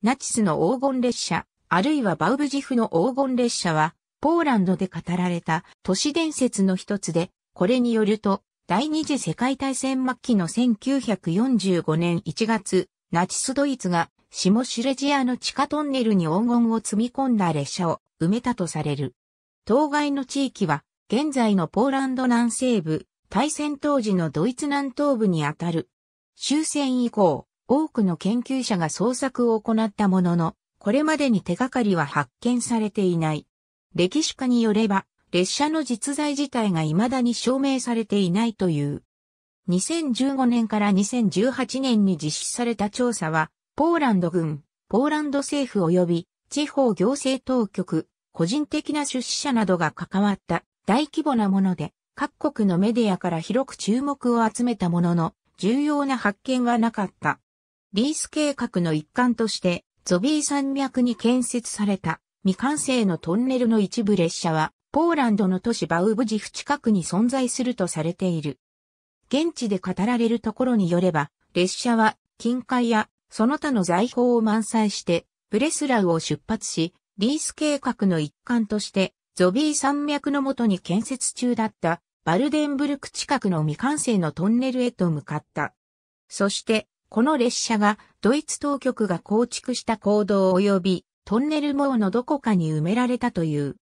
ナチスの黄金列車、あるいはバウブジフの黄金列車は、ポーランドで語られた都市伝説の一つで、これによると、第二次世界大戦末期の1945年1月、ナチスドイツが下シュレジアの地下トンネルに黄金を積み込んだ列車を埋めたとされる。当該の地域は、現在のポーランド南西部、大戦当時のドイツ南東部にあたる。終戦以降、多くの研究者が捜索を行ったものの、これまでに手がかりは発見されていない。歴史家によれば、列車の実在自体が未だに証明されていないという。2015年から2018年に実施された調査は、ポーランド軍、ポーランド政府及び地方行政当局、個人的な出資者などが関わった大規模なもので、各国のメディアから広く注目を集めたものの、重要な発見はなかった。リース計画の一環として、ゾビー山脈に建設された未完成のトンネルの一部列車は、ポーランドの都市バウブジフ近くに存在するとされている。現地で語られるところによれば、列車は近海やその他の財宝を満載して、ブレスラウを出発し、リース計画の一環として、ゾビー山脈のもとに建設中だったバルデンブルク近くの未完成のトンネルへと向かった。そして、この列車がドイツ当局が構築した坑道及びトンネル網のどこかに埋められたという。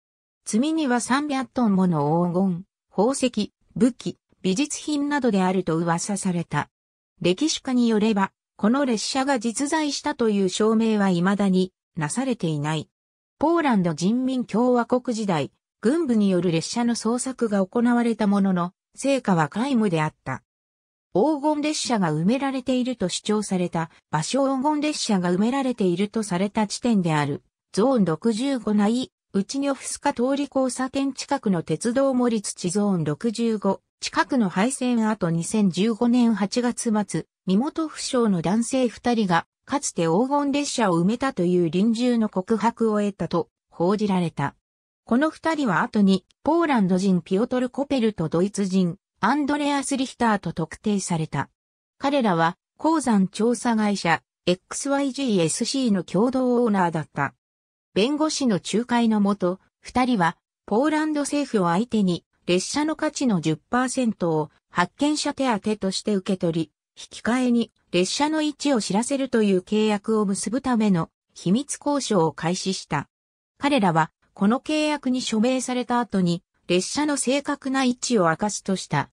積みには300トンもの黄金、宝石、武器、美術品などであると噂された。歴史家によれば、この列車が実在したという証明は未だになされていない。ポーランド人民共和国時代、軍部による列車の捜索が行われたものの、成果は皆無であった。黄金列車が埋められていると主張された場所黄金列車が埋められているとされた地点である。ゾーン65内、ウチニョフスカ通り交差点近くの鉄道森土ゾーン65、近くの廃線後2015年8月末、身元不詳の男性2人が、かつて黄金列車を埋めたという臨終の告白を得たと報じられた。この2人は後に、ポーランド人ピオトル・コペルとドイツ人、アンドレアス・リヒターと特定された。彼らは鉱山調査会社 XYGSC の共同オーナーだった。弁護士の仲介のもと、二人はポーランド政府を相手に列車の価値の10%を発見者手当として受け取り、引き換えに列車の位置を知らせるという契約を結ぶための秘密交渉を開始した。彼らはこの契約に署名された後に列車の正確な位置を明かすとした。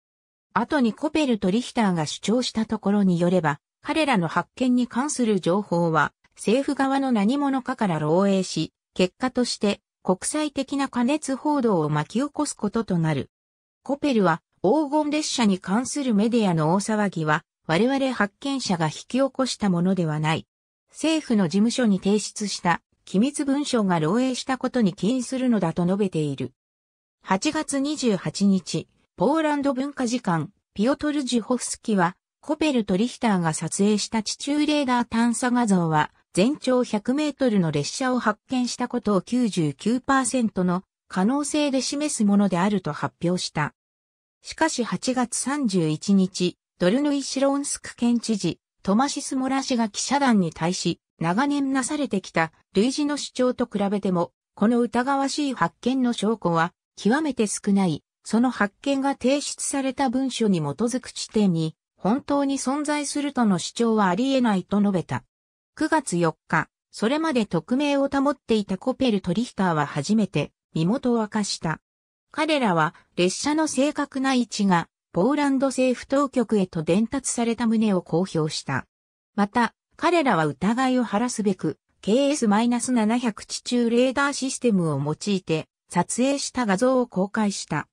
後にコペルとリヒターが主張したところによれば、彼らの発見に関する情報は、政府側の何者かから漏洩し、結果として国際的な過熱報道を巻き起こすこととなる。コペルは黄金列車に関するメディアの大騒ぎは我々発見者が引き起こしたものではない。政府の事務所に提出した機密文書が漏洩したことに起因するのだと述べている。8月28日、ポーランド文化時間、ピオトル・ジュホフスキは、コペルとリヒターが撮影した地中レーダー探査画像は、全長100メートルの列車を発見したことを99%の可能性で示すものであると発表した。しかし8月31日、ドルヌイ・シロンスク県知事、トマシス・モラ氏が記者団に対し、長年なされてきた類似の主張と比べても、この疑わしい発見の証拠は極めて少ない、その発見が提出された文書に基づく地点に、本当に存在するとの主張はあり得ないと述べた。9月4日、それまで匿名を保っていたコペル・トリヒターは初めて身元を明かした。彼らは列車の正確な位置がポーランド政府当局へと伝達された旨を公表した。また、彼らは疑いを晴らすべく、KS-700 地中レーダーシステムを用いて、撮影した画像を公開した。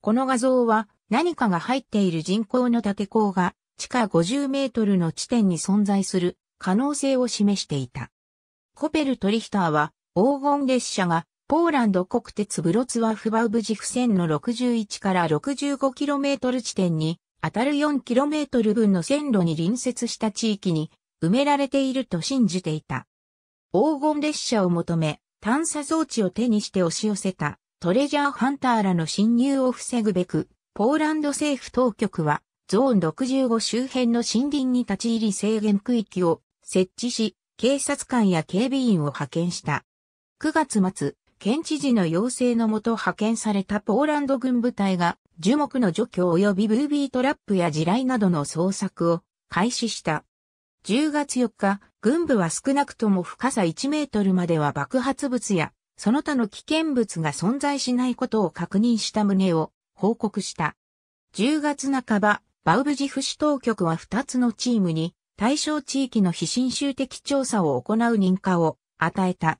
この画像は何かが入っている人工の縦構が地下50メートルの地点に存在する可能性を示していた。コペルトリヒターは黄金列車がポーランド国鉄ブロツワフバウブジフ線の61から6 5トル地点に当たる4トル分の線路に隣接した地域に埋められていると信じていた。黄金列車を求め、探査装置を手にして押し寄せたトレジャーハンターらの侵入を防ぐべく、ポーランド政府当局はゾーン65周辺の森林に立ち入り制限区域を設置し、警察官や警備員を派遣した。9月末、県知事の要請のもと派遣されたポーランド軍部隊が樹木の除去及びブービートラップや地雷などの捜索を開始した。10月4日、軍部は少なくとも深さ1メートルまでは爆発物や、その他の危険物が存在しないことを確認した旨を報告した。10月半ば、バウブジフ市当局は2つのチームに対象地域の非侵襲的調査を行う認可を与えた。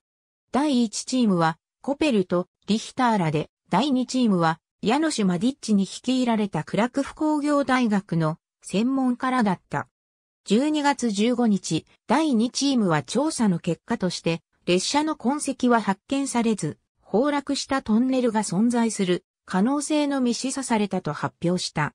第1チームはコペルとリヒターラで、第2チームはヤノシュ・マディッチに率いられたクラクフ工業大学の専門家らだった。12月15日、第2チームは調査の結果として、列車の痕跡は発見されず、崩落したトンネルが存在する可能性のみ示唆されたと発表した。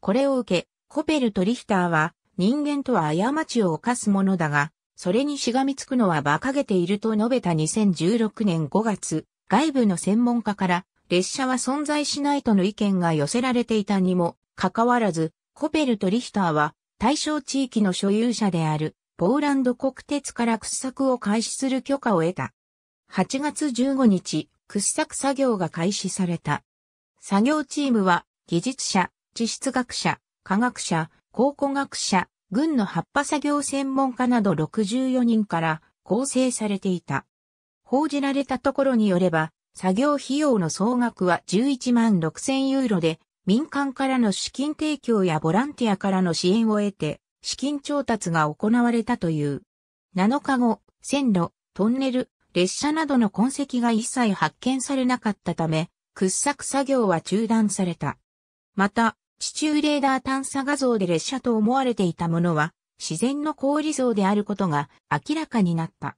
これを受け、コペルとリヒターは人間とは過ちを犯すものだが、それにしがみつくのは馬鹿げていると述べた2016年5月、外部の専門家から列車は存在しないとの意見が寄せられていたにもかかわらず、コペルとリヒターは対象地域の所有者であるポーランド国鉄から掘削を開始する許可を得た。8月15日、掘削作業が開始された。作業チームは、技術者、地質学者、科学者、考古学者、軍の葉っぱ作業専門家など64人から構成されていた。報じられたところによれば、作業費用の総額は11万6000ユーロで、民間からの資金提供やボランティアからの支援を得て、資金調達が行われたという。7日後、線路、トンネル、列車などの痕跡が一切発見されなかったため、掘削作業は中断された。また、地中レーダー探査画像で列車と思われていたものは、自然の氷像であることが明らかになった。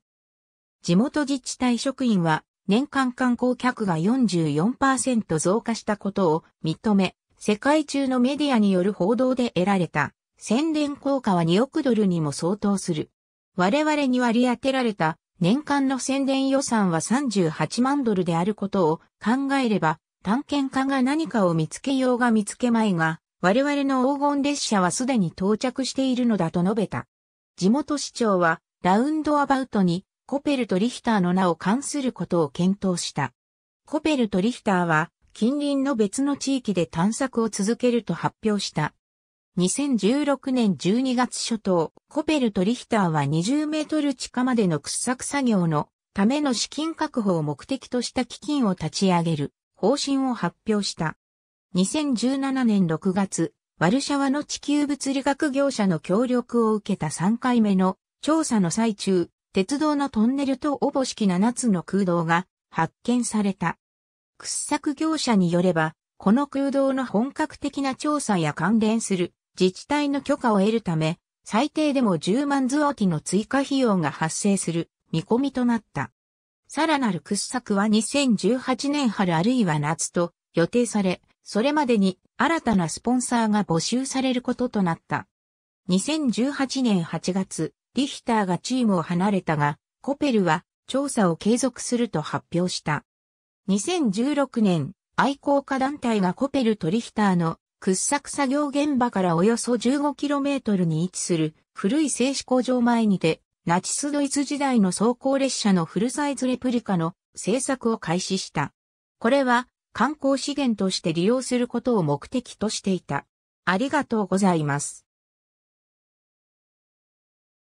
地元自治体職員は、年間観光客が44%増加したことを認め、世界中のメディアによる報道で得られた宣伝効果は2億ドルにも相当する。我々に割り当てられた年間の宣伝予算は38万ドルであることを考えれば、探検家が何かを見つけようが見つけまいが、我々の黄金列車はすでに到着しているのだと述べた。地元市長は、ラウンドアバウトに、コペルとリヒターの名を冠することを検討した。コペルとリヒターは、近隣の別の地域で探索を続けると発表した。2016年12月初頭、コペルとリヒターは20メートル地下までの掘削作業のための資金確保を目的とした基金を立ち上げる方針を発表した。2017年6月、ワルシャワの地球物理学業者の協力を受けた3回目の調査の最中、鉄道のトンネルとおぼしき7つの空洞が発見された。掘削業者によれば、この空洞の本格的な調査や関連する自治体の許可を得るため、最低でも10万ズオティの追加費用が発生する見込みとなった。さらなる掘削は2018年春あるいは夏と予定され、それまでに新たなスポンサーが募集されることとなった。2018年8月、リヒターがチームを離れたが、コペルは調査を継続すると発表した。2016年、愛好家団体がコペルトリヒターの掘削作業現場からおよそ 15km に位置する古い製紙工場前にて、ナチスドイツ時代の走行列車のフルサイズレプリカの制作を開始した。これは観光資源として利用することを目的としていた。ありがとうございます。